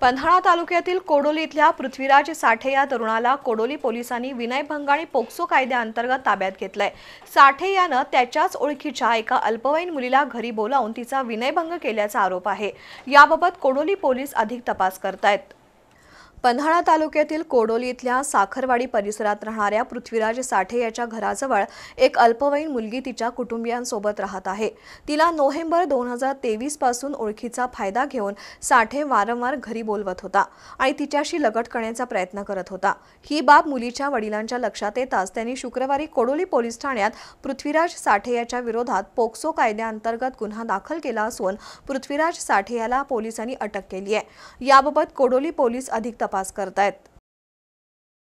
पन्हाळा तालुक्यातील कोडोली इथल्या पृथ्वीराज साठे या तरुणाला कोडोली पोलिसांनी विनयभंग आणि पोक्सो कायद्याअंतर्गत ताब्यात घेतलंय साठे यानं त्याच्याच ओळखीच्या एका अल्पवयीन मुलीला घरी बोलावून तिचा विनयभंग केल्याचा आरोप आहे याबाबत कोडोली पोलीस अधिक तपास करतायत पन्हाळा तालुक्यातील कोडोली इथल्या साखरवाडी परिसरात राहणाऱ्या पृथ्वीराज साठे याच्या घराजवळ एक अल्पवयीन मुलगी तिच्या कुटुंबियांसोबत राहत आहे तिला नोव्हेंबर दोन हजार तेवीस पासून ओळखीचा फायदा घेऊन साठे वारंवार घरी बोलवत होता आणि तिच्याशी लगट करण्याचा प्रयत्न करत होता ही बाब मुलीच्या वडिलांच्या लक्षात येताच त्यांनी शुक्रवारी कोडोली पोलीस ठाण्यात पृथ्वीराज साठे याच्या विरोधात पोक्सो कायद्याअंतर्गत गुन्हा दाखल केला असून पृथ्वीराज साठे याला पोलिसांनी अटक केली आहे याबाबत कोडोली पोलीस अधिक तपास आहेत